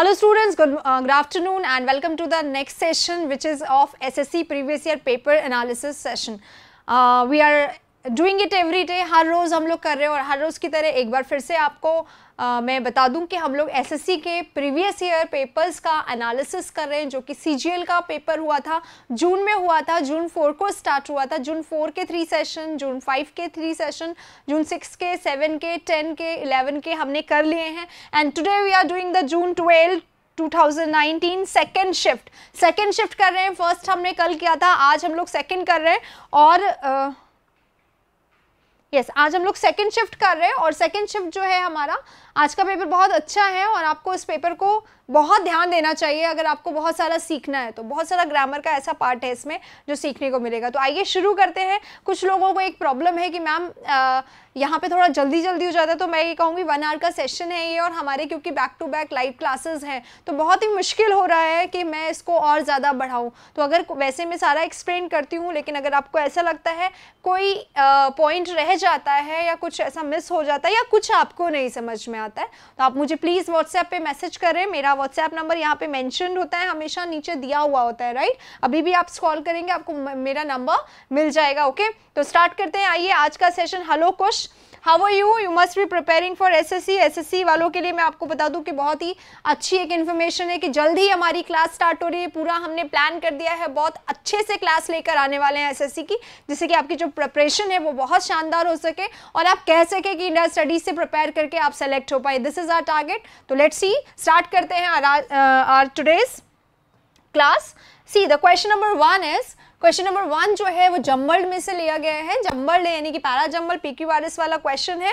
Hello students, good, uh, good, afternoon and welcome to the next session which is of SSC previous year paper analysis session. Uh, we are doing it every day हर रोज़ हम लोग कर रहे हैं और हर रोज़ की तरह एक बार फिर से आपको आ, मैं बता दूं कि हम लोग एसएससी के प्रीवियस ईयर पेपर्स का एनालिसिस कर रहे हैं जो कि सीजीएल का पेपर हुआ था जून में हुआ था जून फोर को स्टार्ट हुआ था जून फोर के थ्री सेशन जून फाइव के थ्री सेशन जून सिक्स के सेवन के टेन के इलेवन के हमने कर लिए हैं and today we are doing the June twelve 2019 second shift second shift कर रहे हैं फर्स्ट हमने कल किया था आज हम लोग सेकेंड कर रहे हैं और uh, यस yes, आज हम लोग सेकंड शिफ्ट कर रहे हैं और सेकंड शिफ्ट जो है हमारा आज का पेपर बहुत अच्छा है और आपको इस पेपर को बहुत ध्यान देना चाहिए अगर आपको बहुत सारा सीखना है तो बहुत सारा ग्रामर का ऐसा पार्ट है इसमें जो सीखने को मिलेगा तो आइए शुरू करते हैं कुछ लोगों को एक प्रॉब्लम है कि मैम यहाँ पे थोड़ा जल्दी जल्दी हो जाता है तो मैं ये कहूँगी वन आवर का सेशन है ये और हमारे क्योंकि back to back live classes हैं तो बहुत ही मुश्किल हो रहा है कि मैं इसको और ज़्यादा बढ़ाऊँ तो अगर वैसे मैं सारा एक्सप्लेन करती हूँ लेकिन अगर आपको ऐसा लगता है कोई पॉइंट रह जाता है या कुछ ऐसा मिस हो जाता है या कुछ आपको नहीं समझ में आता आता है तो आप मुझे प्लीज़ व्हाट्सएप पे मैसेज करें मेरा व्हाट्सएप नंबर यहाँ पे मैंशन होता है हमेशा नीचे दिया हुआ होता है राइट अभी भी आप कॉल करेंगे आपको मेरा नंबर मिल जाएगा ओके तो स्टार्ट करते हैं आइए आज का session hello Kush how are you you must be preparing for SSC SSC वालों के लिए मैं आपको बता दूं कि बहुत ही अच्छी एक इन्फॉर्मेशन है कि जल्द ही हमारी क्लास स्टार्ट हो रही है पूरा हमने प्लान कर दिया है बहुत अच्छे से क्लास लेकर आने वाले हैं एसएससी की जिससे कि आपकी जो प्रिपरेशन है वो बहुत शानदार हो सके और आप कह सके कि इंडिया स्टडीज से प्रिपेयर करके आप सेलेक्ट हो पाए दिस इज आर टारगेट तो लेट सी स्टार्ट करते हैं our today's class see the question number one is question number one जो है वो जम्बल्ड में से लिया गया है जम्बल्ड यानी कि para jumble Q R S वाला क्वेश्चन है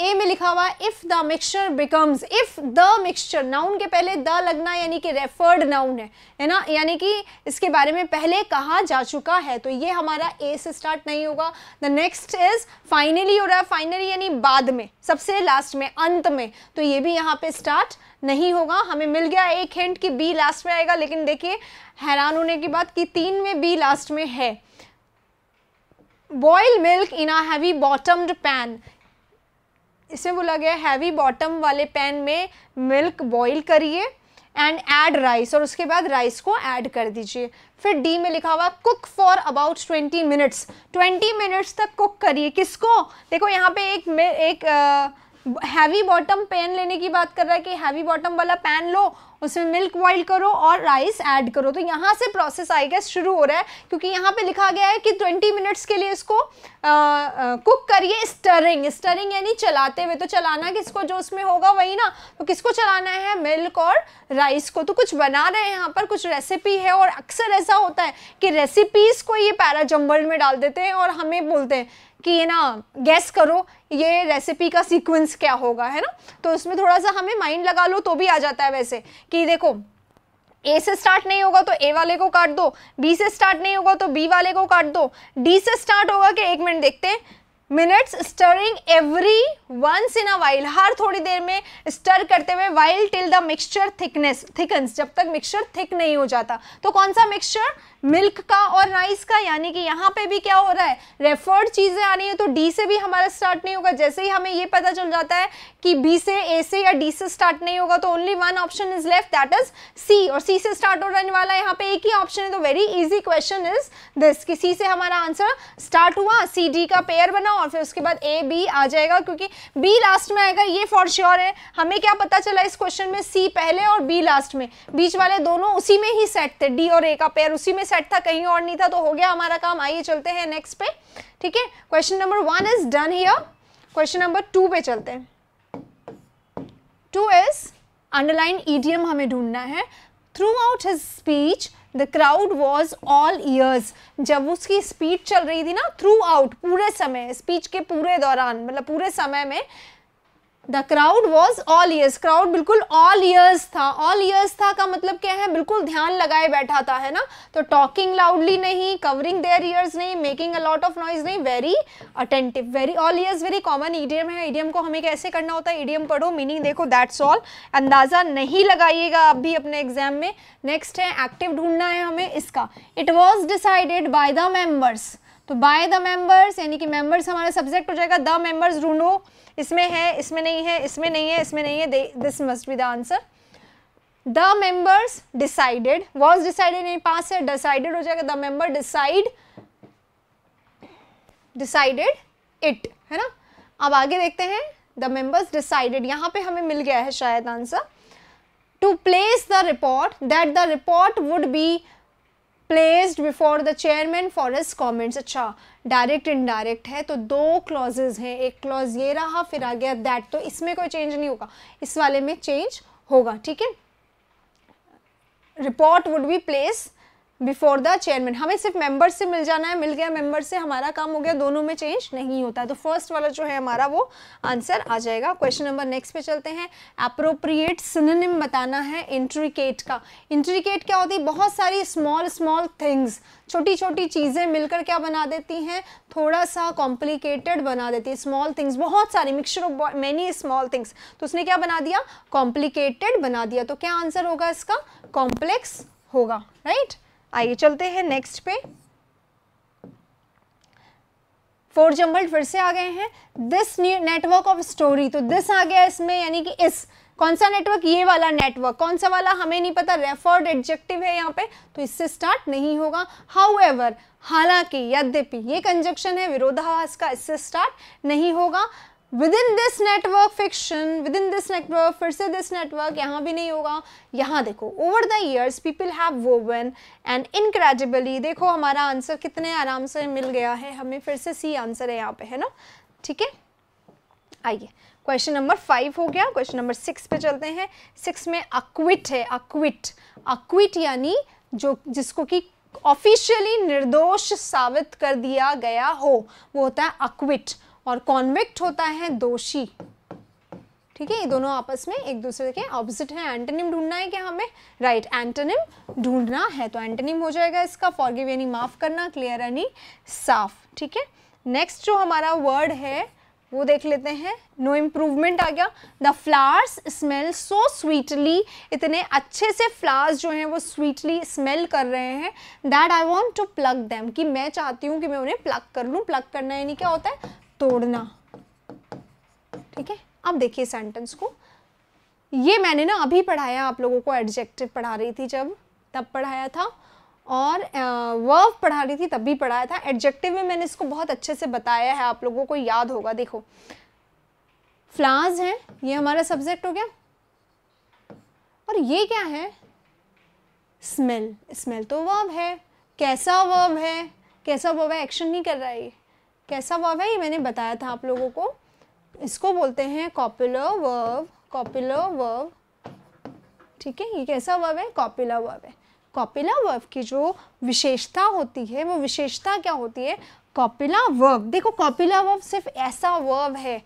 ए में लिखा हुआ if the mixture becomes if the mixture noun के पहले द लगना यानी कि रेफर्ड नाउन है है ना यानी कि इसके बारे में पहले कहा जा चुका है तो ये हमारा ए से स्टार्ट नहीं होगा द नेक्स्ट इज फाइनली हो रहा है फाइनली यानी बाद में सबसे लास्ट में अंत में तो ये भी यहाँ पे स्टार्ट नहीं होगा हमें मिल गया एक हिंट कि बी लास्ट में आएगा लेकिन देखिए हैरान होने की बात कि तीन में बी लास्ट में है boil milk in a heavy bottomed pan इसमें बोला गया हैवी बॉटम वाले पैन में मिल्क बॉयल करिए एंड ऐड राइस और उसके बाद राइस को ऐड कर दीजिए फिर डी में लिखा हुआ cook for about twenty minutes twenty minutes तक कुक करिए किसको देखो यहाँ पे एक एक हैवी बॉटम पैन लेने की बात कर रहा है कि हैवी बॉटम वाला पैन लो उसमें मिल्क बॉइल करो और राइस ऐड करो तो यहाँ से प्रोसेस आई गैस शुरू हो रहा है क्योंकि यहाँ पे लिखा गया है कि 20 मिनट्स के लिए इसको कुक करिए स्टरिंग स्टरिंग यानी चलाते हुए तो चलाना किसको जो उसमें होगा वही ना तो किसको चलाना है मिल्क और राइस को तो कुछ बना रहे हैं यहाँ पर कुछ रेसिपी है और अक्सर ऐसा होता है कि रेसिपीज़ को ये पैराजम्बल में डाल देते हैं और हमें बोलते हैं कि ये ना गैस करो ये रेसिपी का सीक्वेंस क्या होगा है ना तो उसमें थोड़ा सा हमें माइंड लगा लो तो भी आ जाता है वैसे कि देखो ए से स्टार्ट नहीं होगा तो ए वाले को काट दो बी से स्टार्ट नहीं होगा तो बी वाले को काट दो डी से स्टार्ट होगा कि एक मिनट देखते हैं minutes stirring every once in a while हर थोड़ी देर में स्टर करते हुए while till the mixture thickness thickens जब तक मिक्सचर थिक नहीं हो जाता तो कौन सा मिक्सचर मिल्क का और राइस का यानी कि यहाँ पे भी क्या हो रहा है रेफर्ड चीज़ें आ रही हैं तो डी से भी हमारा स्टार्ट नहीं होगा जैसे ही हमें ये पता चल जाता है कि बी से ए से या डी से स्टार्ट नहीं होगा तो only one option is left that is C और सी से स्टार्ट होने वाला है यहाँ पे एक ही ऑप्शन है तो very easy question is this कि सी से हमारा आंसर स्टार्ट हुआ सी डी का पेयर बना और फिर उसके बाद ए बी आ जाएगा क्योंकि बी लास्ट में आएगा ये फॉर श्योर है हमें क्या पता चला इस क्वेश्चन में सी पहले और बी लास्ट में बीच वाले दोनों उसी में ही सेट थे डी और ए का पेयर उसी में सेट था कहीं और नहीं था तो हो गया हमारा काम आइए चलते हैं नेक्स्ट पे ठीक है question number one is done here question number two पे चलते हैं टू इज अंडरलाइन ईडीएम हमें ढूंढना है throughout his speech the crowd was all ears जब उसकी स्पीच चल रही थी ना थ्रू आउट पूरे समय स्पीच के पूरे दौरान मतलब पूरे समय में the crowd was all ears crowd बिल्कुल ऑल ईयर्स था ऑल ईयर्स था का मतलब क्या है बिल्कुल ध्यान लगाए बैठा था है ना तो टॉकिंग लाउडली नहीं कवरिंग देयर ईयर्स नहीं making a lot of noise नहीं very attentive very all ears very common idiom है ईडीएम को हमें कैसे करना होता है ईडीएम पढ़ो मीनिंग देखो दैट्स ऑल अंदाज़ा नहीं लगाइएगा आप भी अपने एग्जाम में नेक्स्ट है एक्टिव ढूंढना है हमें इसका it was decided by the members तो बाय द मेंबर्स यानी कि मेंबर्स हमारा सब्जेक्ट हो जाएगा द मेंबर्स ढूंढो इसमें है इसमें नहीं है इसमें नहीं है इसमें नहीं है this must be the answer the members decided was decided नहीं पास है डिसाइडेड हो जाएगा the member decide decided it है ना अब आगे देखते हैं द मेंबर्स डिसाइडेड यहाँ पे हमें मिल गया है शायद answer to place the report that the report would be placed before the chairman for his comments अच्छा डायरेक्ट इनडायरेक्ट है तो दो क्लॉजेज हैं एक क्लॉज ये रहा फिर आ गया दैट तो इसमें कोई चेंज नहीं होगा इस वाले में चेंज होगा ठीक है report would be place before the chairman हमें सिर्फ मेंबर से मिल जाना है मिल गया मेंबर से हमारा काम हो गया दोनों में चेंज नहीं होता तो फर्स्ट वाला जो है हमारा वो आंसर आ जाएगा क्वेश्चन नंबर नेक्स्ट पे चलते हैं अप्रोप्रिएट सिनोनिम बताना है इंट्रिकेट का इंट्रिकेट क्या होती है बहुत सारी स्मॉल स्मॉल थिंग्स छोटी छोटी चीज़ें मिलकर क्या बना देती हैं थोड़ा सा कॉम्प्लिकेटेड बना देती है स्मॉल थिंग्स बहुत सारी mixture of many small things तो उसने क्या बना दिया कॉम्प्लिकेटेड बना दिया तो क्या आंसर होगा इसका कॉम्प्लेक्स होगा राइट आइए चलते हैं नेक्स्ट पे फोर जम्बल्ड फिर से आ गए हैं दिस नेटवर्क ऑफ स्टोरी तो दिस आ गया इसमें यानी कि इस कौन सा नेटवर्क ये वाला नेटवर्क कौन सा वाला हमें नहीं पता रेफर्ड एडजेक्टिव है यहाँ पे तो इससे स्टार्ट नहीं होगा हाउ हालांकि यद्यपि ये कंजक्शन है विरोधावास का इससे स्टार्ट नहीं होगा within this network fiction within this network फिर से दिस नेटवर्क यहाँ भी नहीं होगा यहाँ देखो over the years people have woven and incredibly देखो हमारा आंसर कितने आराम से मिल गया है हमें फिर से सी आंसर है यहाँ पे है ना ठीक है आइए क्वेश्चन नंबर फाइव हो गया क्वेश्चन नंबर सिक्स पे चलते हैं सिक्स में अक्विट है अक्विट अक्विट यानी जो जिसको कि ऑफिशियली निर्दोष साबित कर दिया गया हो वो होता है अक्विट और कॉन्विक्ट होता है दोषी ठीक है ये दोनों आपस में एक दूसरे के ऑपोजिट हैं एंटोनिम ढूंढना है क्या हमें राइट एंटोनिम ढूंढना है तो एंटनिम हो जाएगा इसका फॉरगिव यानी माफ़ करना क्लियर यानी साफ ठीक है नेक्स्ट जो हमारा वर्ड है वो देख लेते हैं नो इम्प्रूवमेंट आ गया the flowers smell so sweetly इतने अच्छे से फ्लावर्स जो हैं वो स्वीटली स्मेल कर रहे हैं that I want to plug them कि मैं चाहती हूँ कि मैं उन्हें प्लग कर लूँ प्लग करना यानी क्या होता है तोड़ना ठीक है अब देखिए सेंटेंस को ये मैंने ना अभी पढ़ाया आप लोगों को एडजेक्टिव पढ़ा रही थी जब तब पढ़ाया था और वर्ब पढ़ा रही थी तब भी पढ़ाया था एडजेक्टिव में मैंने इसको बहुत अच्छे से बताया है आप लोगों को याद होगा देखो फ्लावर्स हैं ये हमारा सब्जेक्ट हो गया और ये क्या है स्मेल स्मेल तो वर्ब है कैसा वर्ब है कैसा वर्ब है एक्शन नहीं कर रहा है ये कैसा वर्व है ये मैंने बताया था आप लोगों को इसको बोलते हैं कॉपुलर वर्व कॉपुलर वर्व ठीक है ये कैसा वर्व है कॉपुलर वर्व है कॉपिला वर्व की जो विशेषता होती है वो विशेषता क्या होती है कॉपिला वर्व देखो कॉपिला वर्व सिर्फ ऐसा वर्व है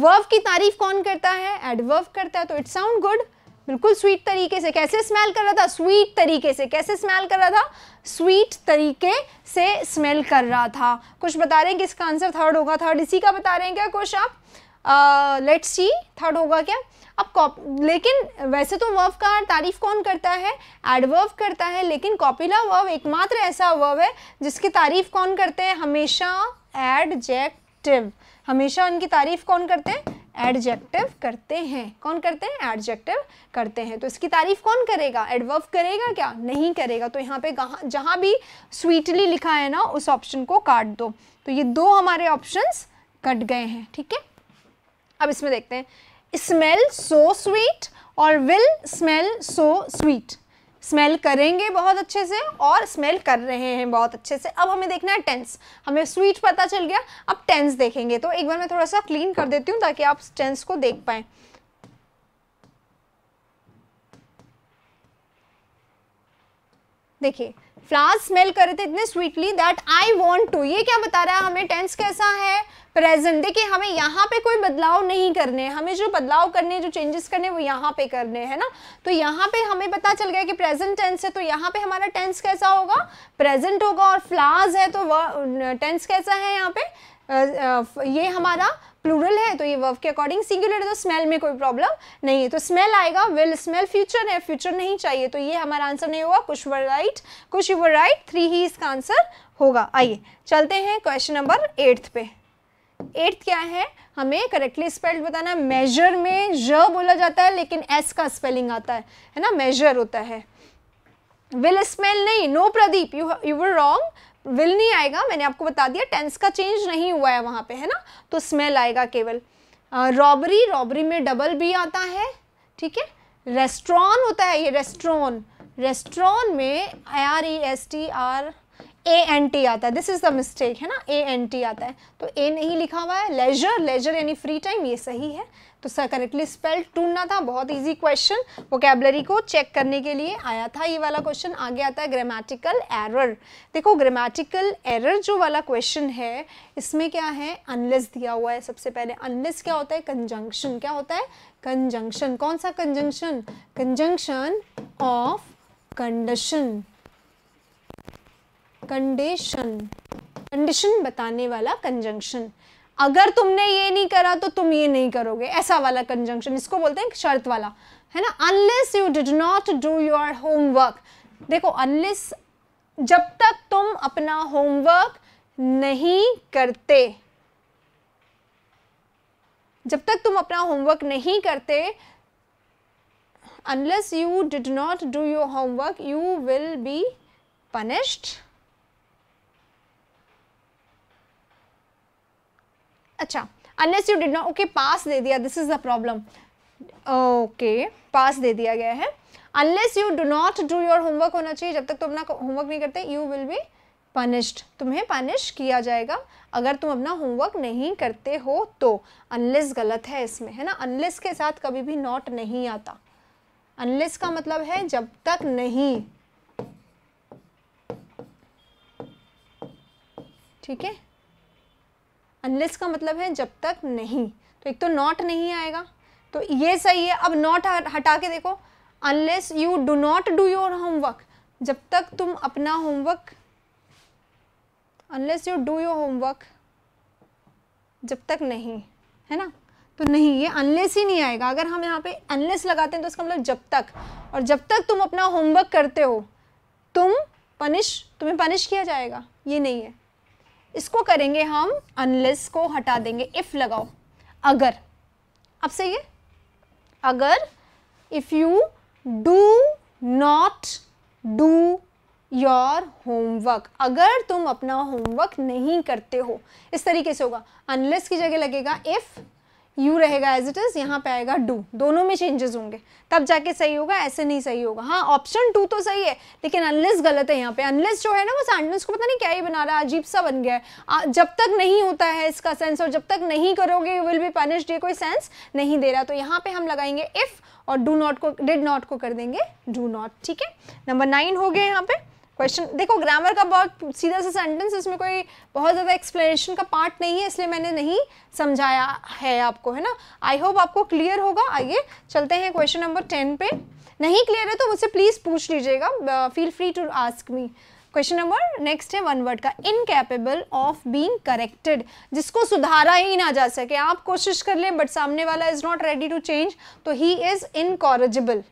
वर्व की तारीफ कौन करता है एडवर्व करता है तो इट्स साउंड गुड बिल्कुल स्वीट तरीके से कैसे स्मेल कर रहा था स्वीट तरीके से कैसे स्मेल कर रहा था स्वीट तरीके से स्मेल कर रहा था कुछ बता रहे हैं कि इसका आंसर थर्ड होगा थर्ड इसी का बता रहे हैं क्या कुछ आप लेट्स सी थर्ड होगा क्या अब कॉप लेकिन वैसे तो वर्व का तारीफ कौन करता है एडवर्व करता है लेकिन कॉपिला वर्व एकमात्र ऐसा वर्व है जिसकी तारीफ कौन करते हैं हमेशा एडजेक्टिव हमेशा उनकी तारीफ कौन करते हैं एडजेक्टिव करते हैं कौन करते हैं एडजेक्टिव करते हैं तो इसकी तारीफ कौन करेगा एडवर्व करेगा क्या नहीं करेगा तो यहाँ पे जहाँ भी स्वीटली लिखा है ना उस ऑप्शन को काट दो तो ये दो हमारे ऑप्शंस कट गए हैं ठीक है अब इसमें देखते हैं स्मेल सो स्वीट और will smell so sweet smell करेंगे बहुत अच्छे से और स्मेल कर रहे हैं बहुत अच्छे से अब हमें देखना है टेंस हमें स्वीट पता चल गया अब टेंस देखेंगे तो एक बार मैं थोड़ा सा क्लीन कर देती हूँ ताकि आप टेंस को देख पाए देखिए फ्लावर्स स्मेल कर रहे थे इतने sweetly that I want to ये क्या बता रहा है हमें टेंस कैसा है प्रेजेंट देखिए हमें यहाँ पे कोई बदलाव नहीं करने हैं हमें जो बदलाव करने जो चेंजेस करने वो यहाँ पे करने हैं ना तो यहाँ पे हमें पता चल गया कि प्रेजेंट टेंस है तो यहाँ पे हमारा टेंस कैसा होगा प्रेजेंट होगा और फ्लावर्स है तो टेंस कैसा है यहाँ पे ये हमारा प्लूरल है तो ये वर्ब के अकॉर्डिंग सिंगुलर है तो स्मेल में कोई प्रॉब्लम नहीं है तो स्मेल आएगा विल स्मेल फ्यूचर है फ्यूचर नहीं चाहिए तो ये हमारा आंसर नहीं होगा कुछ वर राइट कुछ वर राइट थ्री ही इसका आंसर होगा आइए चलते हैं क्वेश्चन नंबर एट्थ पे एट्थ क्या है हमें करेक्टली स्पेल्ड बताना मेजर में ज बोला जाता है लेकिन एस का स्पेलिंग आता है है ना मेजर होता है विल स्मेल नहीं no Pradeep you you were wrong will नहीं आएगा मैंने आपको बता दिया टेंस का चेंज नहीं हुआ है वहाँ पे है ना तो स्मेल आएगा केवल रॉबरी uh, रॉबरी में डबल बी आता है ठीक है रेस्ट्रॉन होता है ये रेस्ट्रॉन रेस्ट्रॉन में I R E S T R A N T आता है दिस इज़ द मिस्टेक है ना ए एन टी आता है तो ए नहीं लिखा हुआ है लेजर लेजर यानी फ्री टाइम ये सही है तो सर करेक्टली स्पेल टूटना था बहुत इजी क्वेश्चन कैबलरी को चेक करने के लिए आया था ये वाला क्वेश्चन आगे आता है ग्रामेटिकल एरर देखो ग्रामेटिकल एरर जो वाला क्वेश्चन है इसमें क्या है अनलेस दिया हुआ है सबसे पहले अनलेस क्या होता है कंजंक्शन क्या होता है कंजंक्शन कौन सा conjunction conjunction of condition condition condition बताने वाला कंजंक्शन अगर तुमने ये नहीं करा तो तुम ये नहीं करोगे ऐसा वाला कंजंक्शन इसको बोलते हैं शर्त वाला है ना unless you did not do your homework देखो अनलेस जब तक तुम अपना होमवर्क नहीं करते जब तक तुम अपना होमवर्क नहीं करते unless you did not do your homework you will be punished अच्छा unless you did not okay पास दे दिया this is the problem okay पास दे दिया गया है unless you do not do your homework होना चाहिए जब तक तुम अपना होमवर्क नहीं करते यू विल बी पनिश्ड तुम्हें पनिश किया जाएगा अगर तुम अपना होमवर्क नहीं करते हो तो अनलेस गलत है इसमें है ना अनलेस के साथ कभी भी नॉट नहीं आता अनलेस का मतलब है जब तक नहीं ठीक है अनलेस का मतलब है जब तक नहीं तो एक तो नॉट नहीं आएगा तो ये सही है अब नॉट हटा के देखो unless you do not do your homework जब तक तुम अपना homework unless you do your homework जब तक नहीं है ना तो नहीं ये अनलेस ही नहीं आएगा अगर हम यहाँ पे अनलेस लगाते हैं तो इसका मतलब जब तक और जब तक तुम अपना होमवर्क करते हो तुम पनिश तुम्हें पनिश किया जाएगा ये नहीं है इसको करेंगे हम अनलेस को हटा देंगे इफ़ लगाओ अगर अब सही ये अगर if you do not do your homework अगर तुम अपना होमवर्क नहीं करते हो इस तरीके से होगा अनलेस की जगह लगेगा इफ़ यू रहेगा एज इट इज़ यहाँ पे आएगा डू दोनों में चेंजेस होंगे तब जाके सही होगा ऐसे नहीं सही होगा हाँ ऑप्शन टू तो सही है लेकिन अनलेस गलत है यहाँ पे अनलेस जो है ना वो सेंटेंस को पता नहीं क्या ही बना रहा है अजीब सा बन गया है जब तक नहीं होता है इसका सेंस और जब तक नहीं करोगे यू विल बी पनिश्ड ये कोई सेंस नहीं दे रहा तो यहाँ पे हम लगाएंगे इफ़ और डू नॉट को डिड नॉट को कर देंगे डू नॉट ठीक है नंबर नाइन हो गए यहाँ पे क्वेश्चन देखो ग्रामर का बहुत सीधा सा सेंटेंस इसमें कोई बहुत ज़्यादा एक्सप्लेनेशन का पार्ट नहीं है इसलिए मैंने नहीं समझाया है आपको है ना आई होप आपको क्लियर होगा आइए चलते हैं क्वेश्चन नंबर टेन पे नहीं क्लियर है तो मुझसे प्लीज़ पूछ लीजिएगा feel free to ask me question number next है वन वर्ड का इनकेपेबल ऑफ बीइंग करेक्टेड जिसको सुधारा ही ना जा सके आप कोशिश कर लें बट सामने वाला is not ready to change तो he is incorrigible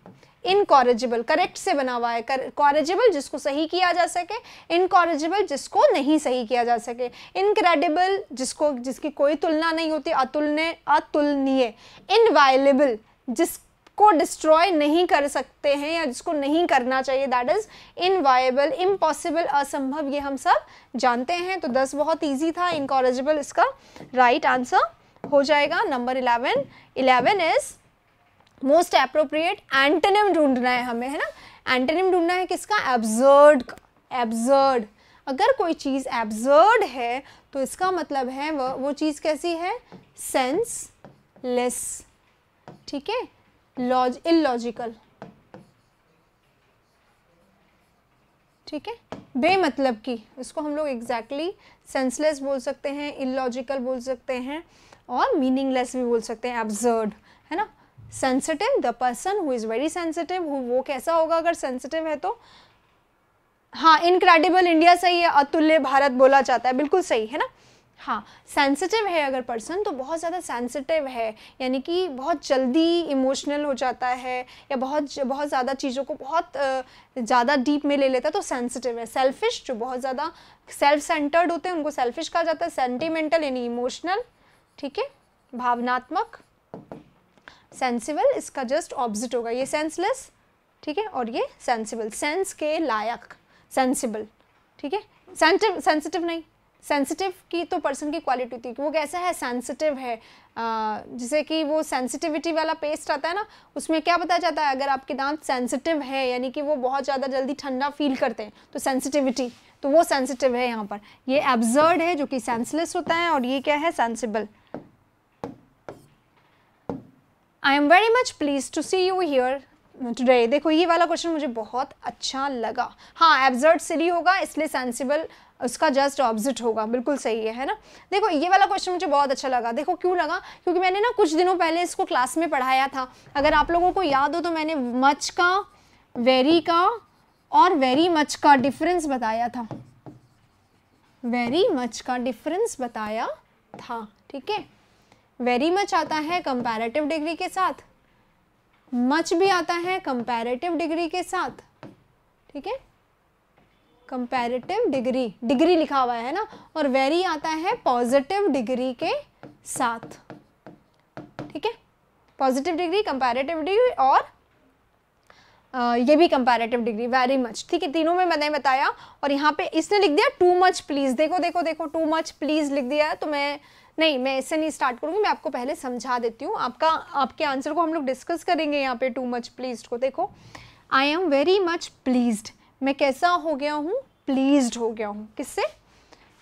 incorrigible correct से बना हुआ है कॉरेजिबल जिसको सही किया जा सके इनकॉरेजिबल जिसको नहीं सही किया जा सके इनक्रेडिबल जिसको जिसकी कोई तुलना नहीं होती अतुलने अतुलनीय इनवायलेबल जिस को डिस्ट्रॉय नहीं कर सकते हैं या जिसको नहीं करना चाहिए दैट इज़ इनवाइबल इम्पॉसिबल असंभव ये हम सब जानते हैं तो दस बहुत ईजी था इनकॉरेजिबल इसका राइट right आंसर हो जाएगा number eleven eleven is most appropriate antonym ढूंढना है हमें है ना एंटनिम ढूंढना है किसका एब्जर्ड एब्जर्ड अगर कोई चीज़ एब्जर्ड है तो इसका मतलब है वो वो चीज़ कैसी है सेंस लेस ठीक है लॉज इलॉजिकल ठीक है बेमतलब की इसको हम लोग एग्जैक्टली सेंसलेस बोल सकते हैं इलॉजिकल बोल सकते हैं और मीनिंगलेस भी बोल सकते हैं एब्जर्ड है ना sensitive the person who is very sensitive वो कैसा होगा अगर सेंसिटिव है तो हाँ इनक्रेडिबल इंडिया सही है अतुल्य भारत बोला जाता है बिल्कुल सही है ना हाँ सेंसिटिव है अगर पर्सन तो बहुत ज़्यादा सेंसिटिव है यानी कि बहुत जल्दी इमोशनल हो जाता है या बहुत बहुत ज़्यादा चीज़ों को बहुत ज़्यादा डीप में ले लेता है तो सेंसिटिव है सेल्फिश जो बहुत ज़्यादा सेल्फ सेंटर्ड होते हैं उनको सेल्फिश कहा जाता है सेंटिमेंटल यानी इमोशनल ठीक है भावनात्मक सेंसिबल इसका जस्ट ऑब्जिट होगा ये सेंसलेस ठीक है और ये सेंसिबल सेंस के लायक सेंसिबल ठीक है सेंसिटिव सेंसिटिव नहीं सेंसिटिव की तो पर्सन की क्वालिटी होती है वो कैसा है सेंसिटिव है जैसे कि वो सेंसिटिविटी वाला पेस्ट आता है ना उसमें क्या बताया जाता है अगर आपके दांत सेंसिटिव है यानी कि वो बहुत ज़्यादा जल्दी ठंडा फील करते हैं तो सेंसिटिविटी तो वो सेंसिटिव है यहाँ पर ये एब्जर्ड है जो कि सेंसलेस होता है और ये क्या है sensible I am very much pleased to see you here today देखो ये वाला क्वेश्चन मुझे बहुत अच्छा लगा हाँ एब्जर्ड सिली होगा इसलिए सेंसिबल उसका जस्ट ऑब्जिट होगा बिल्कुल सही है है ना देखो ये वाला क्वेश्चन मुझे बहुत अच्छा लगा देखो क्यों लगा क्योंकि मैंने ना कुछ दिनों पहले इसको क्लास में पढ़ाया था अगर आप लोगों को याद हो तो मैंने मच का वेरी का और वेरी मच का डिफरेंस बताया था वेरी मच का डिफरेंस बताया था ठीक है वेरी मच आता है कंपैरेटिव डिग्री के साथ मच भी आता है कंपैरेटिव डिग्री के साथ ठीक है कंपैरेटिव डिग्री डिग्री लिखा हुआ है ना और वेरी आता है पॉजिटिव डिग्री के साथ ठीक है पॉजिटिव डिग्री कंपैरेटिव डिग्री और ये भी कंपैरेटिव डिग्री वेरी मच ठीक है तीनों में मैंने बताया और यहाँ पे इसने लिख दिया टू मच प्लीज़ देखो देखो देखो टू मच प्लीज़ लिख दिया तो मैं नहीं मैं ऐसे नहीं स्टार्ट करूँगी मैं आपको पहले समझा देती हूँ आपका आपके आंसर को हम लोग डिस्कस करेंगे यहाँ पे टू मच प्लीज को देखो I am very much pleased मैं कैसा हो गया हूँ प्लीज हो गया हूँ किससे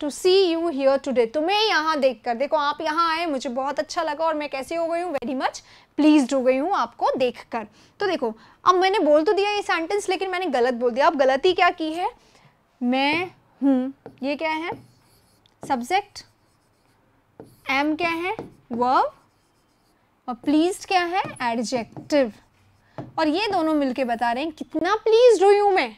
to see you here today तुम्हें यहाँ देख कर देखो आप यहाँ आए मुझे बहुत अच्छा लगा और मैं कैसी हो गई हूँ वेरी मच प्लीज हो गई हूँ आपको देख कर तो देखो अब मैंने बोल तो दिया ये सेंटेंस लेकिन मैंने गलत बोल दिया अब गलती क्या की है मैं हूँ ये क्या है सब्जेक्ट एम क्या है वर्ब और प्लीज क्या है एडजेक्टिव और ये दोनों मिलके बता रहे हैं कितना प्लीज हुई हूँ मैं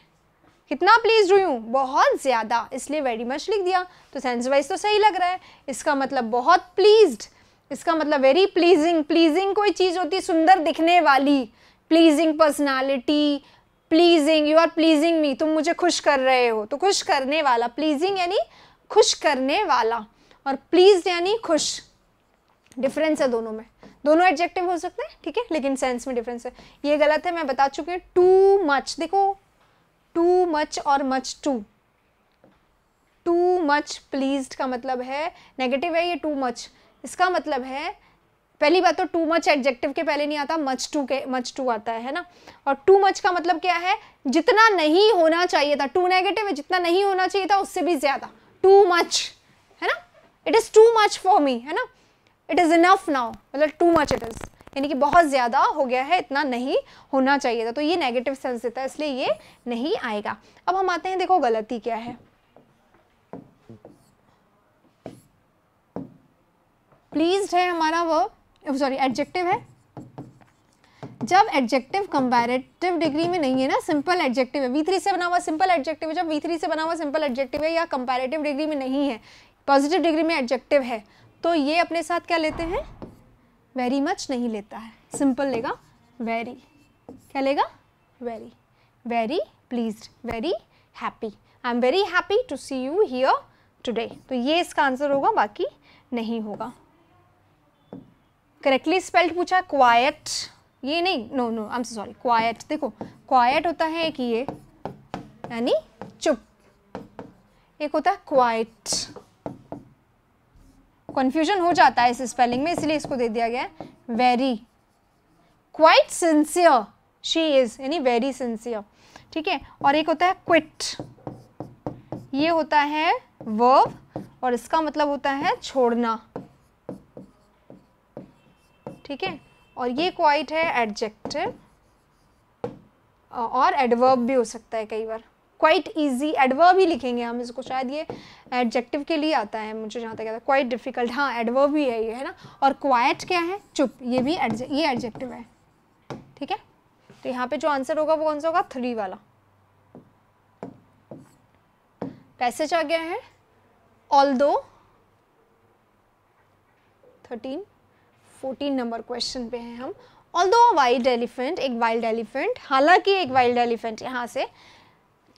कितना प्लीज हुई हूँ बहुत ज़्यादा इसलिए वेरी मच लिख दिया तो सेंस वाइज तो सही लग रहा है इसका मतलब बहुत प्लीज्ड इसका मतलब वेरी प्लीजिंग प्लीजिंग कोई चीज़ होती है सुंदर दिखने वाली pleasing personality pleasing you are pleasing me तुम मुझे खुश कर रहे हो तो खुश करने वाला प्लीजिंग यानी खुश करने वाला और प्लीज यानी खुश डिफरेंस है दोनों में दोनों एडजेक्टिव हो सकते हैं ठीक है लेकिन सेंस में डिफरेंस है ये गलत है मैं बता चुकी हूँ टू मच देखो टू मच और much too too much pleased का मतलब है नेगेटिव है ये टू मच इसका मतलब है पहली बात तो टू मच एडजेक्टिव के पहले नहीं आता मच टू के मच टू आता है ना और टू मच का मतलब क्या है जितना नहीं होना चाहिए था टू नेगेटिव है जितना नहीं होना चाहिए था उससे भी ज़्यादा too much it is too much for me है ना इट इज़ इनफ नाउ मतलब टू मच इट इज़ यानी कि बहुत ज़्यादा हो गया है इतना नहीं होना चाहिए था तो ये नेगेटिव सेंस देता है इसलिए ये नहीं आएगा अब हम आते हैं देखो गलती क्या है प्लीज है हमारा वो सॉरी एडजेक्टिव है जब एडजेक्टिव कंपेरेटिव डिग्री में नहीं है ना सिंपल एडजेक्टिव है वी थ्री से बना हुआ सिंपल एडजेक्टिव है जब वी थ्री से बना हुआ सिंपल एडजेक्टिव है या कंपेरेटिव डिग्री में नहीं है पॉजिटिव डिग्री में एडजेक्टिव है तो ये अपने साथ क्या लेते हैं वेरी मच नहीं लेता है सिंपल लेगा वेरी क्या लेगा very very pleased very happy I am very happy to see you here today तो ये इसका आंसर होगा बाकी नहीं होगा करेक्टली स्पेल्ड पूछा क्वाइट ये नहीं no no I am sorry quite देखो क्वाइट होता है एक ये यानी चुप एक होता है क्वाइट कन्फ्यूजन हो जाता है इस स्पेलिंग में इसलिए इसको दे दिया गया है very quite sincere she is यानी वेरी सिंसियर ठीक है और एक होता है क्विट ये होता है वर्ब और इसका मतलब होता है छोड़ना ठीक है और ये क्वाइट है एडजेक्टिव और एडवर्ब भी हो सकता है कई बार क्वाइट ईजी एडवर्ब ही लिखेंगे हम इसको शायद ये एडजेक्टिव के लिए आता है मुझे जहाँ तक है क्वाइट डिफिकल्ट हाँ एडवर्ब भी है ये है ना और क्वाइट क्या है चुप ये भी ये एडजेक्टिव है ठीक है तो यहाँ पे जो आंसर होगा वो कौन सा होगा थ्री वाला पैसेज आ गया है ऑल दो थर्टीन फोर्टीन नंबर क्वेश्चन पे हैं हम ऑल दो वाइल्ड एलिफेंट एक वाइल्ड एलिफेंट हालांकि एक वाइल्ड एलिफेंट यहाँ से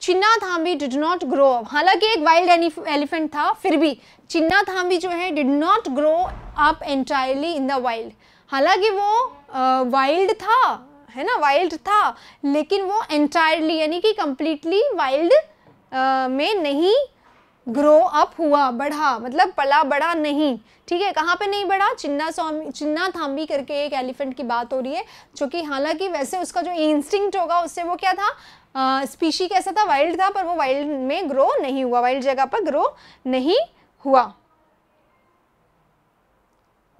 Chinna Thambi did not grow हालांकि एक वाइल्ड एलिफेंट था फिर भी चिन्ना थाम्बी जो है did not grow up entirely in the wild हालांकि वो वाइल्ड uh, था है ना वाइल्ड था लेकिन वो एंटायरली यानी कि कम्प्लीटली वाइल्ड में नहीं ग्रो अप हुआ बढ़ा मतलब पला बढ़ा नहीं ठीक है कहाँ पे नहीं बढ़ा चिन्ना स्वामी चिन्ना थाम्बी करके एक एलिफेंट की बात हो रही है जो कि हालांकि वैसे उसका जो इंस्टिंक्ट होगा उससे वो क्या था स्पीशी कैसा था वाइल्ड था पर वो वाइल्ड में ग्रो नहीं हुआ वाइल्ड जगह पर ग्रो नहीं हुआ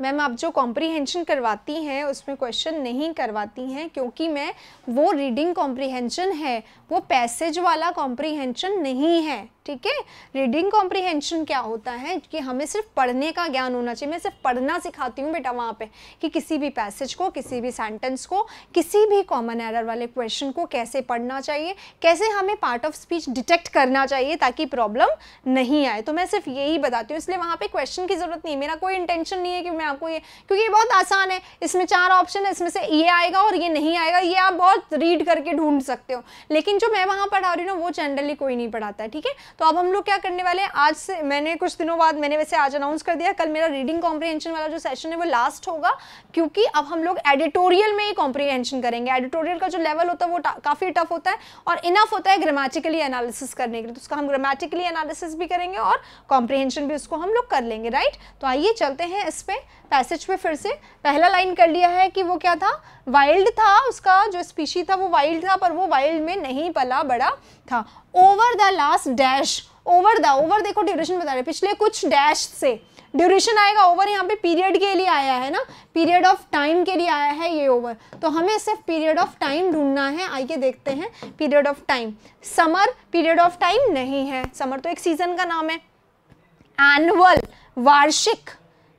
मैम आप जो कॉम्प्रीहेंशन करवाती हैं उसमें क्वेश्चन नहीं करवाती हैं क्योंकि मैं वो रीडिंग कॉम्प्रीहेंशन है वो पैसेज वाला कॉम्प्रीहेंशन नहीं है ठीक है रीडिंग कॉम्प्रिहेंशन क्या होता है कि हमें सिर्फ पढ़ने का ज्ञान होना चाहिए मैं सिर्फ पढ़ना सिखाती हूँ बेटा वहाँ पे कि किसी भी पैसेज को किसी भी सेंटेंस को किसी भी कॉमन एरर वाले क्वेश्चन को कैसे पढ़ना चाहिए कैसे हमें पार्ट ऑफ स्पीच डिटेक्ट करना चाहिए ताकि प्रॉब्लम नहीं आए तो मैं सिर्फ यही बताती हूँ इसलिए वहाँ पर क्वेश्चन की ज़रूरत नहीं मेरा कोई इंटेंशन नहीं है कि मैं आपको ये क्योंकि ये बहुत आसान है इसमें चार ऑप्शन है इसमें से ये आएगा और ये नहीं आएगा ये आप बहुत रीड करके ढूंढ सकते हो लेकिन जो मैं वहाँ पढ़ा रही हूँ ना वो जनरली कोई नहीं पढ़ाता है ठीक है तो अब हम लोग क्या करने वाले हैं आज से मैंने कुछ दिनों बाद मैंने वैसे आज अनाउंस कर दिया कल मेरा रीडिंग कॉम्प्रीहेंशन वाला जो सेशन है वो लास्ट होगा क्योंकि अब हम लोग एडिटोरियल में ही कॉम्प्रीहेंशन करेंगे एडिटोरियल का जो लेवल होता है वो काफ़ी टफ होता है और इनफ होता है ग्रामेटिकली एनालिसिस करने के लिए तो उसका हम ग्रामेटिकली एनालिसिस भी करेंगे और कॉम्प्रीहेंशन भी उसको हम लोग कर लेंगे राइट तो आइए चलते हैं इस पर पैसेज पे फिर से पहला लाइन कर लिया है कि वो क्या था वाइल्ड था उसका जो स्पीशी था वो वाइल्ड था पर वो वाइल्ड में नहीं पला बड़ा था over the last dash over the over देखो ड्यूरेशन बता रहे पिछले कुछ डैश से ड्यूरेशन आएगा ओवर यहाँ पे पीरियड के लिए आया है ना पीरियड ऑफ टाइम के लिए आया है ये ओवर तो हमें सिर्फ पीरियड ऑफ टाइम ढूंढना है आइए देखते हैं period of time summer period of time नहीं है समर तो एक सीजन का नाम है एनुअल वार्षिक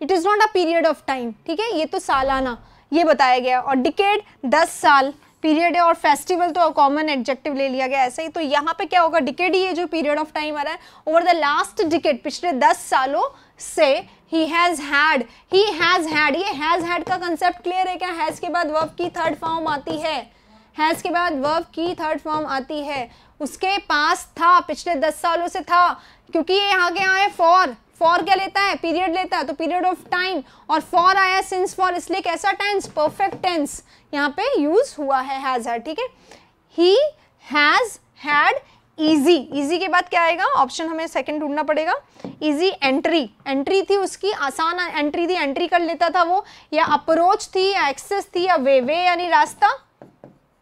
it is not a period of time ठीक है ये तो सालाना ये बताया गया और डिकेड दस साल पीरियड है और फेस्टिवल तो कॉमन एडजेक्टिव ले लिया गया ऐसा ही तो यहाँ पे क्या होगा डिकेड ही ये जो पीरियड ऑफ टाइम आ रहा है ओवर द लास्ट डिकेड पिछले दस सालों से he has had he has had ये हैज़ हैड का कंसेप्ट क्लियर है क्या हैज़ के बाद वर्व की थर्ड फॉर्म आती है हैज़ के बाद वर्व की थर्ड फॉर्म आती है उसके पास था पिछले दस सालों से था क्योंकि ये यहाँ के यहाँ है फॉर फॉर क्या लेता है पीरियड लेता है तो पीरियड ऑफ टाइम और फॉर आया सिंस फॉर इसलिए कैसा टेंस परफेक्ट टेंस यहाँ पे यूज हुआ है हैज हैड ठीक है he has had easy easy के बाद क्या आएगा ऑप्शन हमें सेकंड ढूंढना पड़ेगा ईजी एंट्री एंट्री थी उसकी आसान एंट्री थी एंट्री कर लेता था वो या अप्रोच थी या एक्सेस थी या वे वे यानी रास्ता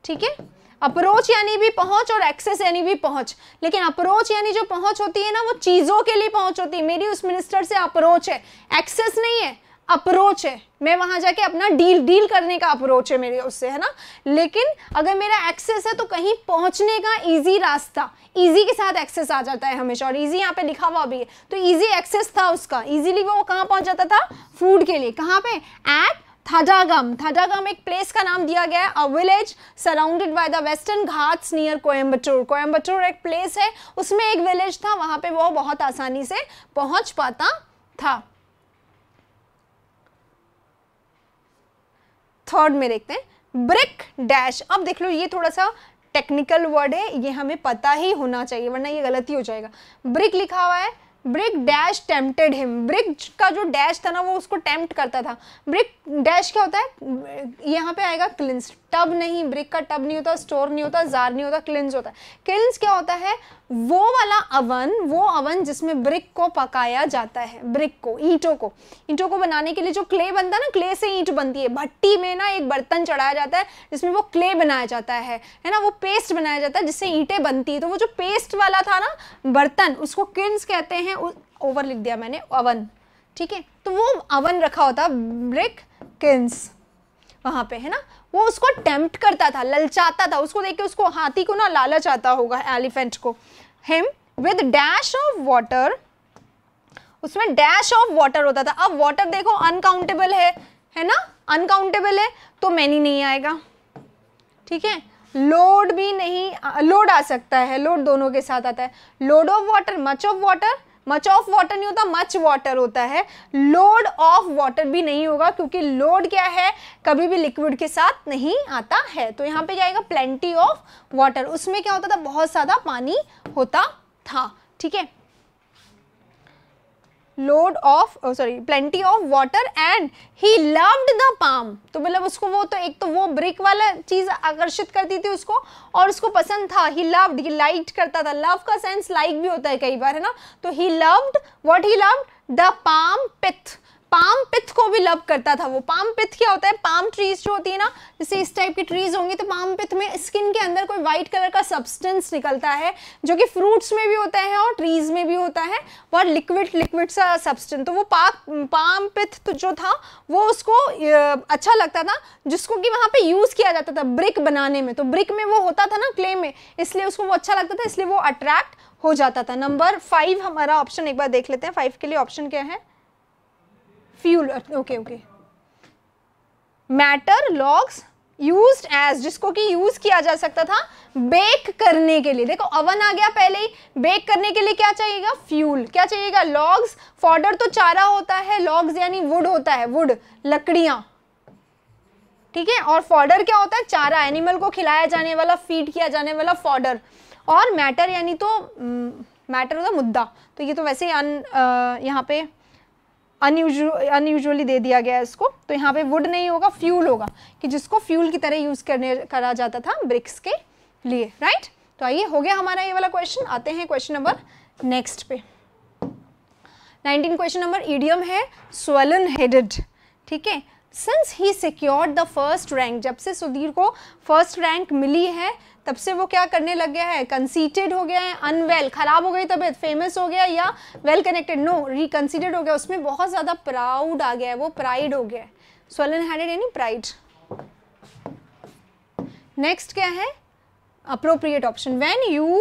ठीक है अप्रोच यानी भी पहुंच और एक्सेस यानी भी पहुंच लेकिन अप्रोच यानी जो पहुंच होती है ना वो चीज़ों के लिए पहुंच होती है मेरी उस मिनिस्टर से अप्रोच है एक्सेस नहीं है अप्रोच है मैं वहां जाके अपना डील डील करने का अप्रोच है मेरे उससे है ना लेकिन अगर मेरा एक्सेस है तो कहीं पहुँचने का इजी रास्ता इजी के साथ एक्सेस आ जाता है हमेशा और इजी यहाँ पे लिखा हुआ भी है तो इजी एक्सेस था उसका इजीली वो कहाँ पहुँच जाता था फूड के लिए कहाँ पे एट थाडागम थाडागम एक प्लेस का नाम दिया गया है a village surrounded by the Western Ghats near Coimbatore Coimbatore एक प्लेस है उसमें एक विलेज था वहां पे वो बहुत आसानी से पहुंच पाता था थर्ड में देखते हैं ब्रिक डैश अब देख लो ये थोड़ा सा टेक्निकल वर्ड है ये हमें पता ही होना चाहिए वरना ये गलती हो जाएगा ब्रिक लिखा हुआ है brick dash tempted him brick का जो डैश था ना वो उसको टेम्प्ट करता था ब्रिक डैश क्या होता है यहाँ पे आएगा क्लिंस टब नहीं ब्रिक का टब नहीं होता स्टोर नहीं होता जार नहीं होता क्लिंस होता है क्लिंस क्या होता है वो वाला अवन वो अवन जिसमें ब्रिक को पकाया जाता है ब्रिक को ईंटों को ईंटों को बनाने के लिए जो क्ले बनता है ना क्ले से ईंट बनती है भट्टी में ना एक बर्तन चढ़ाया जाता है जिसमें वो क्ले बनाया जाता है है ना वो पेस्ट बनाया जाता है जिससे ईंटें बनती है तो वो जो पेस्ट वाला था ना बर्तन उसको किन्स कहते हैं ओवर लिख दिया मैंने अवन ठीक है तो वो अवन रखा होता ब्रिक किन्स वहाँ पे है ना वो उसको टेम्प्ट करता था ललचाता था उसको देख के उसको हाथी को ना लालच आता होगा एलिफेंट को him with dash of water उसमें डैश ऑफ वाटर होता था अब वाटर देखो अनकाउंटेबल है है ना अनकाउंटेबल है तो मैनी नहीं आएगा ठीक है लोड भी नहीं लोड आ सकता है लोड दोनों के साथ आता है load of water much of water much of water नहीं होता मच वाटर होता है लोड ऑफ वाटर भी नहीं होगा क्योंकि लोड क्या है कभी भी लिक्विड के साथ नहीं आता है तो यहाँ पे जाएगा प्लेंटी ऑफ वाटर उसमें क्या होता था बहुत ज़्यादा पानी होता था ठीक है load of sorry plenty of water and he loved the palm तो मतलब उसको वो तो एक तो वो ब्रिक वाला चीज़ आकर्षित करती थी उसको और उसको पसंद था ही लव्ड ही लाइट करता था लव का सेंस लाइक भी होता है कई बार है ना तो he loved what he loved the palm pith palm pith को भी लव करता था वो पाम पिथ क्या होता है पाम ट्रीज जो होती है ना जैसे इस टाइप की ट्रीज होंगी तो पाम पिथ में स्किन के अंदर कोई व्हाइट कलर का सब्सटेंस निकलता है जो कि फ्रूट्स में भी होता है और ट्रीज में भी होता है और लिक्विड लिक्विड सा सब्सटेंस तो वो पाक पाम पिथ तो जो था वो उसको अच्छा लगता था जिसको कि वहाँ पर यूज़ किया जाता था ब्रिक बनाने में तो ब्रिक में वो होता था ना क्ले में इसलिए उसको वो अच्छा लगता था इसलिए वो अट्रैक्ट हो जाता था नंबर फाइव हमारा ऑप्शन एक बार देख लेते हैं फाइव के लिए ऑप्शन क्या है fuel okay okay matter logs use as जिसको कि यूज किया जा सकता था बेक करने के लिए देखो अवन आ गया पहले ही बेक करने के लिए क्या चाहिएगा फ्यूल क्या चाहिएगा लॉग्स फॉर्डर तो चारा होता है लॉग्स यानी वुड होता है वुड लकड़ियां ठीक है और फॉर्डर क्या होता है चारा एनिमल को खिलाया जाने वाला फीड किया जाने वाला फॉर्डर और मैटर यानी तो mm, मैटर मतलब होता मुद्दा तो ये तो वैसे अन यहाँ पे अनयूजली दे दिया गया है इसको तो यहाँ पे वुड नहीं होगा फ्यूल होगा कि जिसको फ्यूल की तरह यूज़ करने करा जाता था ब्रिक्स के लिए राइट तो आइए हो गया हमारा ये वाला क्वेश्चन आते हैं क्वेश्चन नंबर नेक्स्ट पे 19 क्वेश्चन नंबर ईडियम है स्वेलन हेडेड ठीक है since he secured the first rank जब से सुधीर को फर्स्ट रैंक मिली है तब से वो क्या करने लग गया है कंसीटेड हो गया है अनवेल खराब हो गई तबीयत फेमस हो गया या वेल कनेक्टेड नो रिकन्सीटेड हो गया उसमें बहुत ज़्यादा प्राउड आ गया है वो प्राइड हो गया है स्वेलन हैंडेड यानी प्राइड नेक्स्ट क्या है appropriate option when you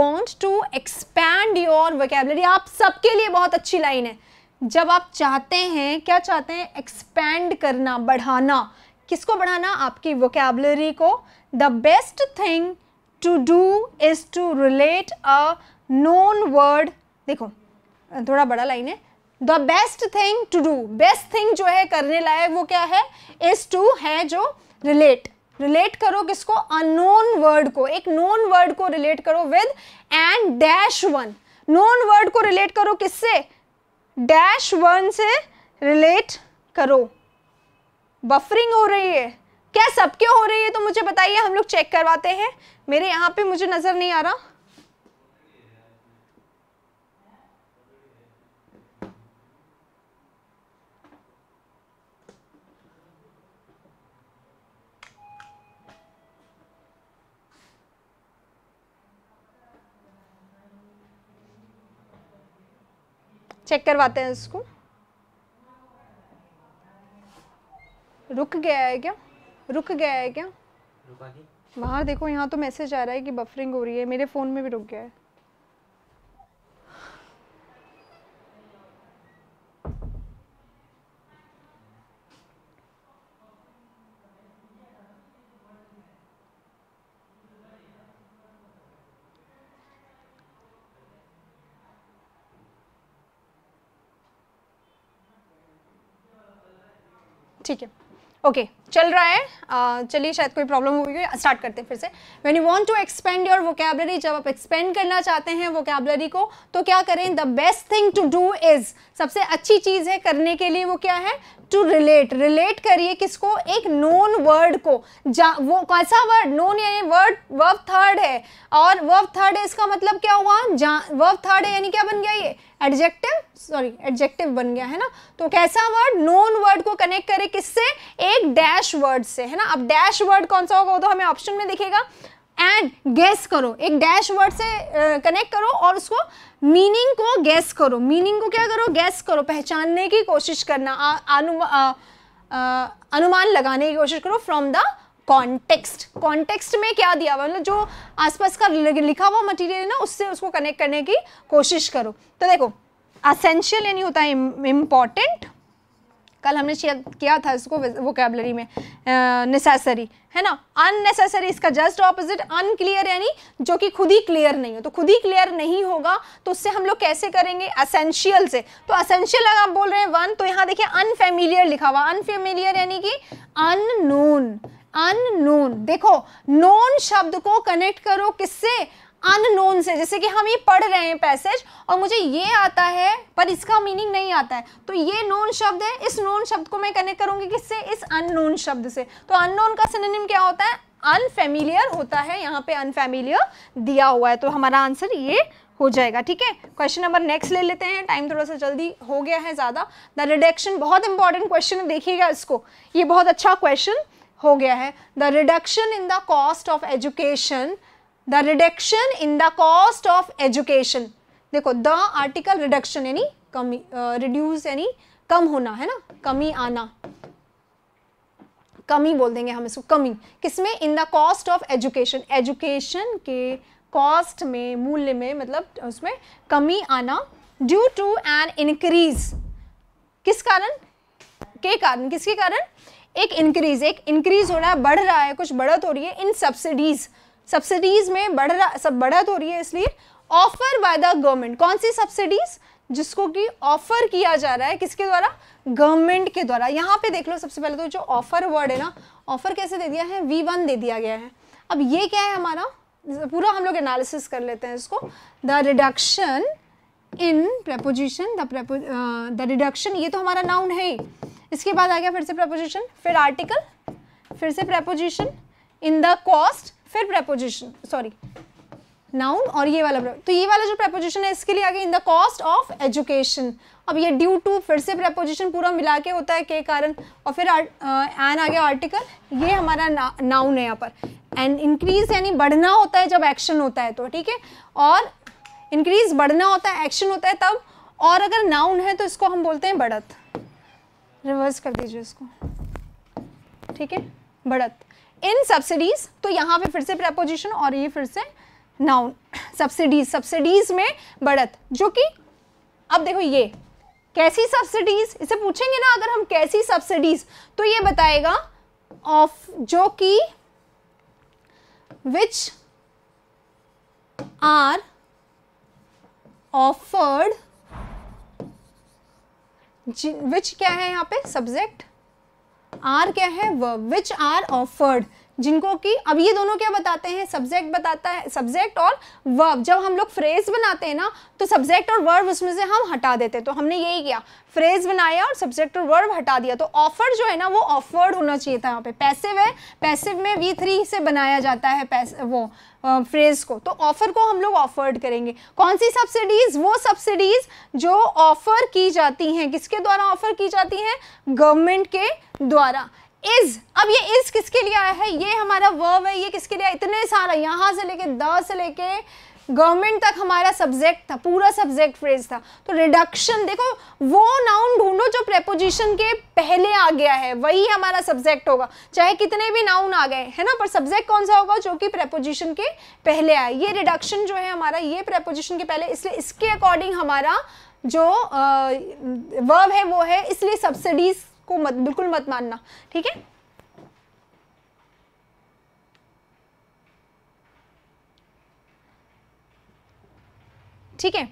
want to expand your vocabulary आप सबके लिए बहुत अच्छी लाइन है जब आप चाहते हैं क्या चाहते हैं एक्सपैंड करना बढ़ाना किसको बढ़ाना आपकी वोकेबलरी को the best thing to do is to relate a known word देखो थोड़ा बड़ा लाइन है the best thing to do best thing जो है करने लायक वो क्या है इज टू है जो रिलेट रिलेट करो किसको अनोन वर्ड को एक नोन वर्ड को रिलेट करो with and dash one known word को रिलेट करो किससे डैश वन से रिलेट करो बफरिंग हो रही है क्या सब क्यों हो रही है तो मुझे बताइए हम लोग चेक करवाते हैं मेरे यहाँ पे मुझे नज़र नहीं आ रहा चेक करवाते हैं इसको रुक गया है क्या रुक गया है क्या बाहर देखो यहाँ तो मैसेज आ रहा है कि बफरिंग हो रही है मेरे फ़ोन में भी रुक गया है ठीक है ओके चल रहा है चलिए शायद कोई प्रॉब्लम होगी स्टार्ट करते हैं फिर से when you want to expand your vocabulary जब आप एक्सपेंड करना चाहते हैं वोकेबलरी को तो क्या करें the best thing to do is सबसे अच्छी चीज़ है करने के लिए वो क्या है टू रिलेट रिलेट करिए किसको एक नोन वर्ड को जा वो कौन सा वर्ड नोन यानी वर्ड वर्व थर्ड है और वर्व थर्ड है इसका मतलब क्या हुआ जा वर्व थर्ड है यानी क्या बन गया ये एडजेक्टिव सॉरी एडजेक्टिव बन गया है ना तो कैसा वर्ड नोन वर्ड को कनेक्ट करें किससे एक डैश डैश वर्ड से है ना अब डैश वर्ड कौन सा होगा वो तो हमें ऑप्शन में दिखेगा एंड गैस करो एक डैश वर्ड से कनेक्ट uh, करो और उसको मीनिंग को गैस करो मीनिंग को क्या करो गैस करो पहचानने की कोशिश करना अनुमान लगाने की कोशिश करो फ्रॉम द कॉन्टेक्स्ट कॉन्टेक्स्ट में क्या दिया हुआ मतलब जो आसपास का लिखा हुआ मटेरियल है ना उससे उसको कनेक्ट करने की कोशिश करो तो देखो असेंशियल यानी होता है इम्पॉर्टेंट कल हमने शेयर किया था इसको वो कैबलरी में नेसेसरी uh, है ना अननेसेसरी इसका जस्ट ऑपोजिट अनक्लियर यानी जो कि खुद ही क्लियर नहीं हो तो खुद ही क्लियर नहीं होगा तो उससे हम लोग कैसे करेंगे असेंशियल से तो असेंशियल अगर आप बोल रहे हैं वन तो यहाँ देखिए अनफेमिलियर लिखा हुआ अनफेमिलियर यानी कि अन अननोन देखो नोन शब्द को कनेक्ट करो किससे अननोन से जैसे कि हम ये पढ़ रहे हैं पैसेज और मुझे ये आता है पर इसका मीनिंग नहीं आता है तो ये नोन शब्द है इस नोन शब्द को मैं कनेक्ट करूंगी किससे इस अननोन शब्द से तो अननोन का सिनोनिम क्या होता है अनफेमिलियर होता है यहाँ पे अनफेमिलियर दिया हुआ है तो हमारा आंसर ये हो जाएगा ठीक है क्वेश्चन नंबर नेक्स्ट ले लेते हैं टाइम थोड़ा सा जल्दी हो गया है ज़्यादा द रिडक्शन बहुत इंपॉर्टेंट क्वेश्चन है देखिएगा इसको ये बहुत अच्छा क्वेश्चन हो गया है the reduction in the cost of education the reduction in the cost of education देखो द आर्टिकल रिडक्शन यानी कमी रिड्यूस यानी कम होना है ना कमी आना कमी बोल देंगे हम इसको कमी किसमें in the cost of education education के कॉस्ट में मूल्य में मतलब उसमें कमी आना ड्यू टू एन इंक्रीज किस कारण के कारण किसके कारण एक इंक्रीज एक इंक्रीज हो रहा है बढ़ रहा है कुछ बढ़त हो रही है इन सब्सिडीज़ सब्सिडीज में बढ़ रहा सब बढ़त हो रही है इसलिए ऑफर बाय द गवर्नमेंट कौन सी सब्सिडीज जिसको कि ऑफर किया जा रहा है किसके द्वारा गवर्नमेंट के द्वारा यहाँ पे देख लो सबसे पहले तो जो ऑफर वर्ड है ना ऑफर कैसे दे दिया है वी वन दे दिया गया है अब ये क्या है हमारा पूरा हम लोग एनालिसिस कर लेते हैं इसको the reduction in preposition the the reduction ये तो हमारा नाउन है ही इसके बाद आ गया फिर से प्रपोजिशन फिर आर्टिकल फिर से प्रपोजिशन इन द कॉस्ट फिर प्रेपोजिशन सॉरी नाउन और ये वाला तो ये वाला जो प्रेपोजिशन है इसके लिए आगे in the cost of education अब ये ड्यू टू फिर से प्रेपोजिशन पूरा मिला के होता है के कारण और फिर एन आ गया आर्टिकल ये हमारा ना, नाउन है यहाँ पर एंड इंक्रीज यानी बढ़ना होता है जब एक्शन होता है तो ठीक है और इंक्रीज बढ़ना होता है एक्शन होता है तब और अगर नाउन है तो इसको हम बोलते हैं बढ़त रिवर्स कर दीजिए इसको ठीक है बढ़त इन सब्सिडीज तो यहाँ पे फिर से प्रपोजिशन और ये फिर से नाउन सब्सिडीज सब्सिडीज में बढ़त जो कि अब देखो ये कैसी सब्सिडीज इसे पूछेंगे ना अगर हम कैसी सब्सिडीज तो ये बताएगा ऑफ जो कि विच आर ऑफर्ड विच क्या है यहाँ पे सब्जेक्ट आर क्या है विच आर ऑफर्ड जिनको कि अब ये दोनों क्या बताते हैं सब्जेक्ट बताता है सब्जेक्ट और वर्ब जब हम लोग फ्रेज बनाते हैं ना तो सब्जेक्ट और वर्ब उसमें से हम हटा देते हैं तो हमने यही किया फ्रेज बनाया और सब्जेक्ट और वर्ब हटा दिया तो ऑफर जो है ना वो ऑफर्ड होना चाहिए था यहाँ पे पैसिव है पैसिव में वी थ्री से बनाया जाता है पैस वो फ्रेज को तो ऑफर को हम लोग ऑफर्ड करेंगे कौन सी सब्सिडीज़ वो सब्सिडीज़ जो ऑफर की जाती हैं किसके द्वारा ऑफर की जाती हैं गवर्नमेंट के द्वारा इज अब ये इज किसके लिए आया है ये हमारा वर्ब है ये किसके लिए इतने सारा यहाँ से लेके द से लेके गवर्नमेंट तक हमारा सब्जेक्ट था पूरा सब्जेक्ट फ्रेज था तो रिडक्शन देखो वो नाउन ढूंढो जो प्रेपोजिशन के पहले आ गया है वही हमारा सब्जेक्ट होगा चाहे कितने भी नाउन आ गए है ना पर सब्जेक्ट कौन सा होगा जो कि प्रेपोजिशन के पहले आए ये रिडक्शन जो है हमारा ये प्रेपोजिशन के पहले इसलिए इसके अकॉर्डिंग हमारा जो वर्ब है वो है इसलिए सब्सिडीज़ को मत बिल्कुल मत मानना ठीक है ठीक है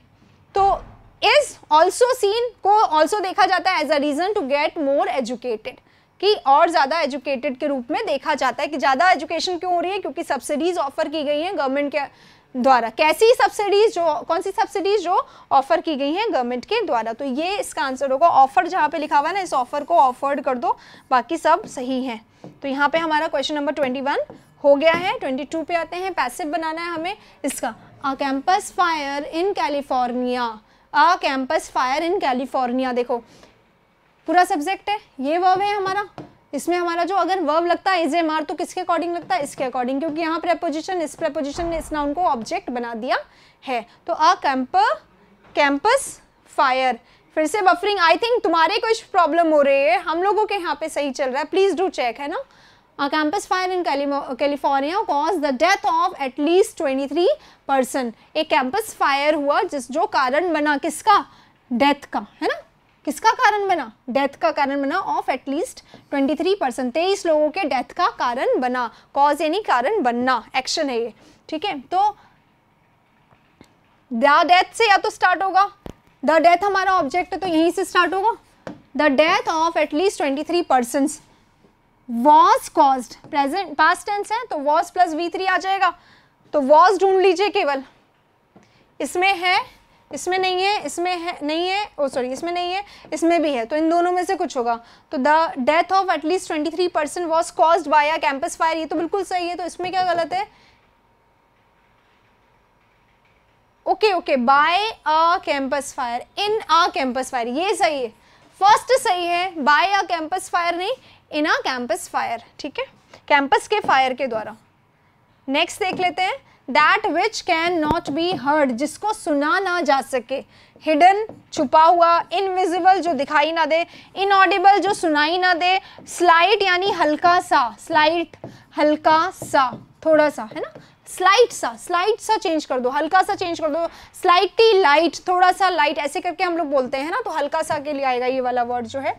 तो इज ऑल्सो सीन को ऑल्सो देखा जाता है as a reason to get more educated कि और ज़्यादा एजुकेटेड के रूप में देखा जाता है कि ज़्यादा एजुकेशन क्यों हो रही है क्योंकि सब्सिडीज ऑफर की गई हैं गवर्नमेंट के द्वारा कैसी सब्सिडीज जो कौन सी सब्सिडीज जो ऑफर की गई हैं गवर्नमेंट के द्वारा तो ये इसका आंसर होगा ऑफर जहाँ पे लिखा हुआ है ना इस ऑफर को ऑफर्ड कर दो बाकी सब सही है तो यहाँ पे हमारा क्वेश्चन नंबर ट्वेंटी वन हो गया है ट्वेंटी टू पे आते हैं पैसिव बनाना है हमें इसका a campus fire in California a campus fire in California देखो पूरा सब्जेक्ट है ये वर्ब है हमारा इसमें हमारा जो अगर वर्ब लगता है इज एम आर तो किसके अकॉर्डिंग लगता है इसके अकॉर्डिंग क्योंकि यहाँ प्रेपोजिशन इस प्रेपोजिशन ने इस नाउन को ऑब्जेक्ट बना दिया है तो अ कैंपर कैंपस फायर फिर से बफरिंग आई थिंक तुम्हारे कुछ प्रॉब्लम हो रही है हम लोगों के यहाँ पे सही चल रहा है प्लीज़ डू चेक है ना a campus fire in California caused the death of at twenty three person. एक कैंपस फायर हुआ जिस जो कारण बना किसका डेथ का है ना किसका कारण बना डेथ का कारण बना ऑफ एटलीस्ट 23 परसेंट तेईस लोगों के डेथ का कारण बना कॉज यानी कारण बनना एक्शन है ये ठीक है तो द डेथ से या तो स्टार्ट होगा द डेथ हमारा ऑब्जेक्ट है तो यहीं से स्टार्ट होगा the death of at least twenty three percent was cause present past tense है तो वॉज प्लस वी थ्री आ जाएगा तो वॉज ढूंढ लीजिए केवल इसमें है इसमें नहीं है इसमें है नहीं है ओ सॉरी इसमें नहीं है इसमें भी है तो इन दोनों में से कुछ होगा तो the death of at least twenty three percent was cause by a campus fire ये तो बिल्कुल सही है तो इसमें क्या गलत है okay okay by a campus fire in a campus fire ये सही है फर्स्ट सही है बाय अ कैंपस फायर नहीं इन अ कैंपस फायर ठीक है कैंपस के फायर के द्वारा नेक्स्ट देख लेते हैं that which can not be heard जिसको सुना ना जा सके हिडन छुपा हुआ इनविजिबल जो दिखाई ना दे इनऑडिबल जो सुनाई ना दे स्लाइट यानी हल्का सा स्लाइट हल्का सा थोड़ा सा है ना स्लाइट सा स्लाइट सा चेंज कर दो हल्का सा चेंज कर दो स्लाइटली लाइट थोड़ा सा लाइट ऐसे करके हम लोग बोलते हैं ना तो हल्का सा के लिए आएगा ये वाला वर्ड जो है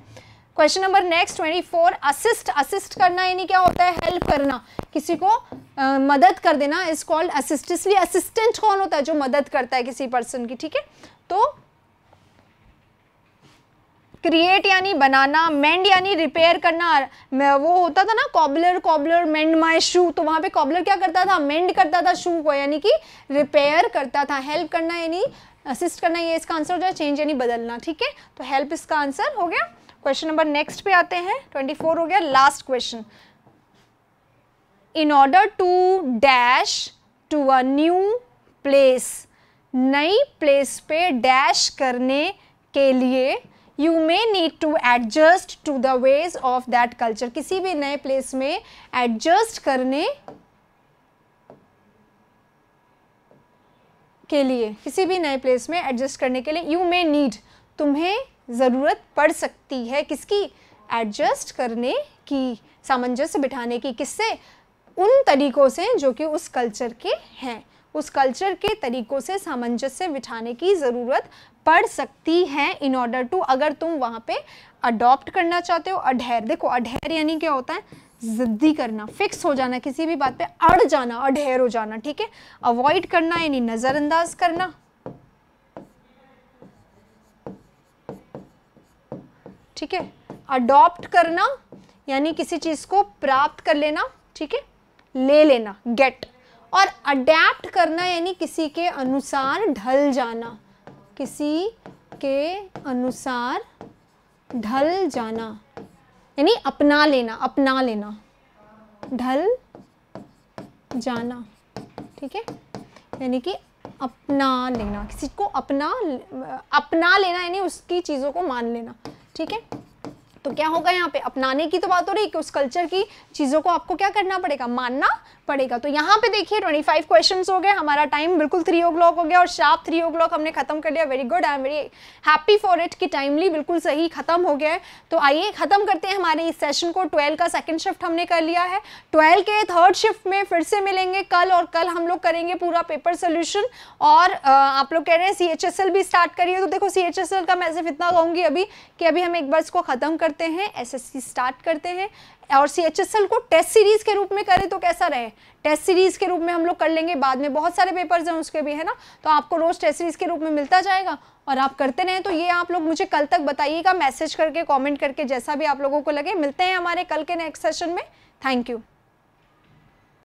question number next twenty four assist assist करना यानी क्या होता है हेल्प करना किसी को आ, मदद कर देना इज कॉल्ड असिस्ट इसलिए असिस्टेंट कौन होता है जो मदद करता है किसी पर्सन की ठीक है तो क्रिएट यानी बनाना मेंड यानी रिपेयर करना वो होता था ना cobbler cobbler mend my shoe तो वहाँ पे कॉबलर क्या करता था मेंड करता था शू को यानी कि रिपेयर करता था हेल्प करना यानी असिस्ट करना ये इसका आंसर हो जाए चेंज यानी बदलना ठीक है तो हेल्प इसका आंसर हो गया क्वेश्चन नंबर नेक्स्ट पे आते हैं ट्वेंटी हो गया last question in order to dash to a new place नई प्लेस पे डैश करने के लिए you may need to adjust to the ways of that culture किसी भी नए प्लेस में एडजस्ट करने के लिए किसी भी नए प्लेस में एडजस्ट करने के लिए यू मे नीड तुम्हें ज़रूरत पड़ सकती है किसकी एडजस्ट करने की सामंजस्य बिठाने की किससे उन तरीक़ों से जो कि उस कल्चर के हैं उस कल्चर के तरीक़ों से सामंजस्य बिठाने की ज़रूरत पड़ सकती है इन ऑर्डर टू अगर तुम वहाँ पे अडॉप्ट करना चाहते हो अढेर देखो अढेर यानी क्या होता है ज़िद्दी करना फिक्स हो जाना किसी भी बात पे अड़ जाना अढेर हो जाना ठीक है अवॉइड करना यानी नज़रअंदाज करना ठीक है अडॉप्ट करना यानी किसी चीज़ को प्राप्त कर लेना ठीक है ले लेना गेट और अडेप्ट करना यानी किसी के अनुसार ढल जाना किसी के अनुसार ढल जाना यानी अपना लेना अपना लेना ढल जाना ठीक है यानी कि अपना लेना किसी को अपना अपना लेना यानी उसकी चीज़ों को मान लेना ठीक है तो क्या होगा यहाँ पे अपनाने की तो बात हो रही है कि उस कल्चर की चीज़ों को आपको क्या करना पड़ेगा मानना पड़ेगा तो यहाँ पे देखिए 25 क्वेश्चंस हो गए हमारा टाइम बिल्कुल थ्री ओ क्लॉक हो गया और शार्प थ्री ओ क्लॉक हमने खत्म कर लिया very good I am very happy for it कि टाइमली बिल्कुल सही खत्म हो गया है तो आइए खत्म करते हैं हमारे इस सेशन को ट्वेल्व का सेकेंड शिफ्ट हमने कर लिया है ट्वेल्व के थर्ड शिफ्ट में फिर से मिलेंगे कल और कल हम लोग करेंगे पूरा पेपर सोल्यूशन और आप लोग कह रहे हैं सी एच एस एल भी स्टार्ट करिए तो देखो सी एच एस एल का मैं सिर्फ इतना कहूँगी अभी कि अभी हम एक बार इसको ख़त्म करते हैं एस एस सी स्टार्ट करते हैं और सी एच एस एल को टेस्ट सीरीज़ के रूप में करें तो कैसा रहे टेस्ट सीरीज़ के रूप में हम लोग कर लेंगे बाद में बहुत सारे पेपर्स हैं उसके भी है ना तो आपको रोज़ टेस्ट सीरीज़ के रूप में मिलता जाएगा और आप करते रहें तो ये आप लोग मुझे कल तक बताइएगा मैसेज करके कॉमेंट करके जैसा भी आप लोगों को लगे मिलते हैं हमारे कल के नेक्स्ट सेशन में थैंक यू